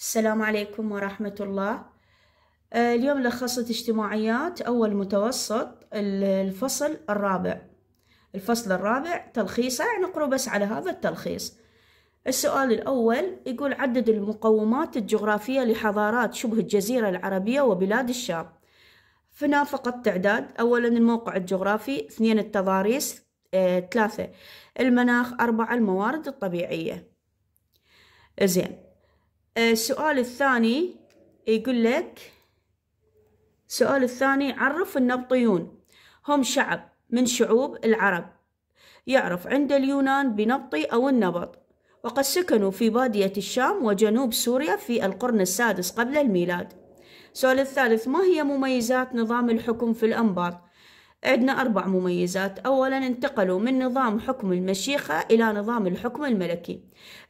السلام عليكم ورحمة الله آه، اليوم لخصت اجتماعيات أول متوسط الفصل الرابع الفصل الرابع تلخيصه نقرأ بس على هذا التلخيص السؤال الأول يقول عدد المقومات الجغرافية لحضارات شبه الجزيرة العربية وبلاد الشام فنا فقط تعداد أولا الموقع الجغرافي اثنين التضاريس آه، ثلاثة المناخ أربعة الموارد الطبيعية زين آه، السؤال الثاني يقول لك السؤال الثاني عرف النبطيون هم شعب من شعوب العرب يعرف عند اليونان بنبطي أو النبط وقد سكنوا في بادية الشام وجنوب سوريا في القرن السادس قبل الميلاد السؤال الثالث ما هي مميزات نظام الحكم في الأنباط عندنا أربع مميزات أولا انتقلوا من نظام حكم المشيخة إلى نظام الحكم الملكي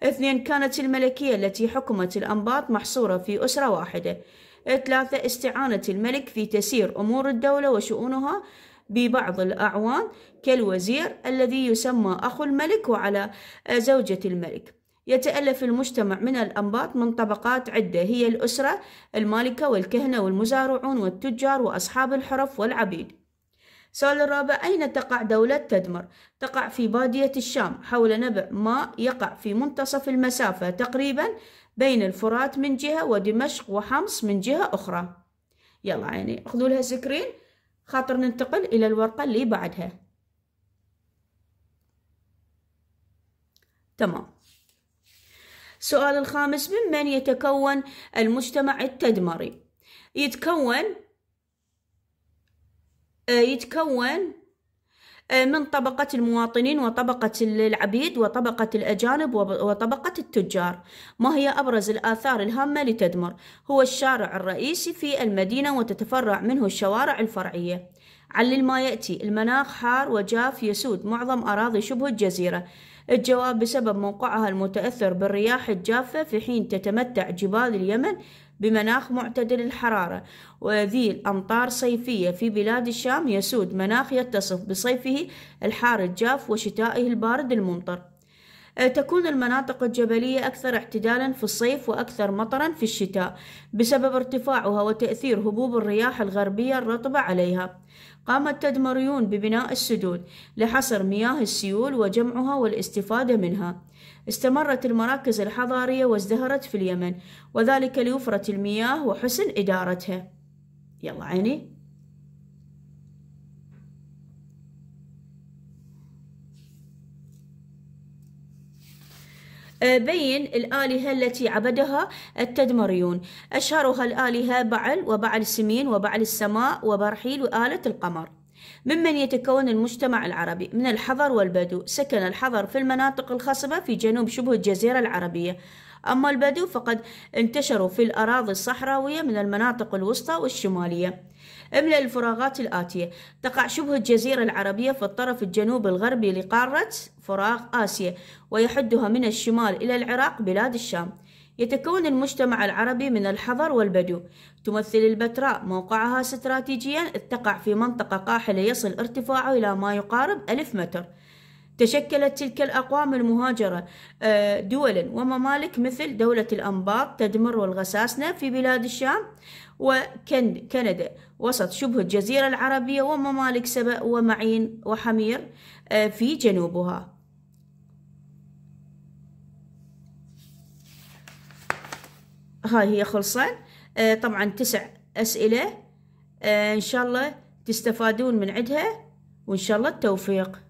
اثنين كانت الملكية التي حكمت الأنباط محصورة في أسرة واحدة ثلاثة استعانة الملك في تسير أمور الدولة وشؤونها ببعض الأعوان كالوزير الذي يسمى أخو الملك وعلى زوجة الملك يتألف المجتمع من الأنباط من طبقات عدة هي الأسرة المالكة والكهنة والمزارعون والتجار وأصحاب الحرف والعبيد السؤال الرابع أين تقع دولة تدمر؟ تقع في بادية الشام حول نبع ماء يقع في منتصف المسافة تقريبا بين الفرات من جهة ودمشق وحمص من جهة أخرى يلا عيني أخذوا لها سكرين خاطر ننتقل إلى الورقة اللي بعدها تمام السؤال الخامس ممن يتكون المجتمع التدمري يتكون آه، يتكون آه، من طبقة المواطنين وطبقة العبيد وطبقة الأجانب وطبقة التجار ما هي أبرز الآثار الهامة لتدمر هو الشارع الرئيسي في المدينة وتتفرع منه الشوارع الفرعية علل ما يأتي المناخ حار وجاف يسود معظم أراضي شبه الجزيرة الجواب بسبب موقعها المتأثر بالرياح الجافة في حين تتمتع جبال اليمن بمناخ معتدل الحرارة وذي أمطار صيفية في بلاد الشام يسود مناخ يتصف بصيفه الحار الجاف وشتائه البارد الممطر أه، تكون المناطق الجبلية أكثر اعتدالا في الصيف وأكثر مطرا في الشتاء بسبب ارتفاعها وتأثير هبوب الرياح الغربية الرطبة عليها قام التدمريون ببناء السدود لحصر مياه السيول وجمعها والاستفادة منها استمرت المراكز الحضارية وازدهرت في اليمن وذلك لوفرة المياه وحسن إدارتها يلا عيني أه، بين الآلهة التي عبدها التدمريون أشهرها الآلهة بعل وبعل سمين وبعل السماء وبرحيل وآلة القمر ممن يتكون المجتمع العربي من الحضر والبدو سكن الحضر في المناطق الخصبة في جنوب شبه الجزيرة العربية أما البدو فقد انتشروا في الأراضي الصحراوية من المناطق الوسطى والشمالية املأ الفراغات الآتية تقع شبه الجزيرة العربية في الطرف الجنوب الغربي لقارة فراغ آسيا ويحدها من الشمال إلى العراق بلاد الشام يتكون المجتمع العربي من الحضر والبدو تمثل البتراء موقعها استراتيجيا تقع في منطقة قاحلة يصل ارتفاعه إلى ما يقارب ألف متر تشكلت تلك الأقوام المهاجرة آه، دولا وممالك مثل دولة الأنباط تدمر والغساسنة في بلاد الشام وكندا وسط شبه الجزيرة العربية وممالك سبأ ومعين وحمير آه، في جنوبها هاي هي خلصان آه، طبعا تسع أسئلة إن شاء الله تستفادون من عدها وإن شاء الله التوفيق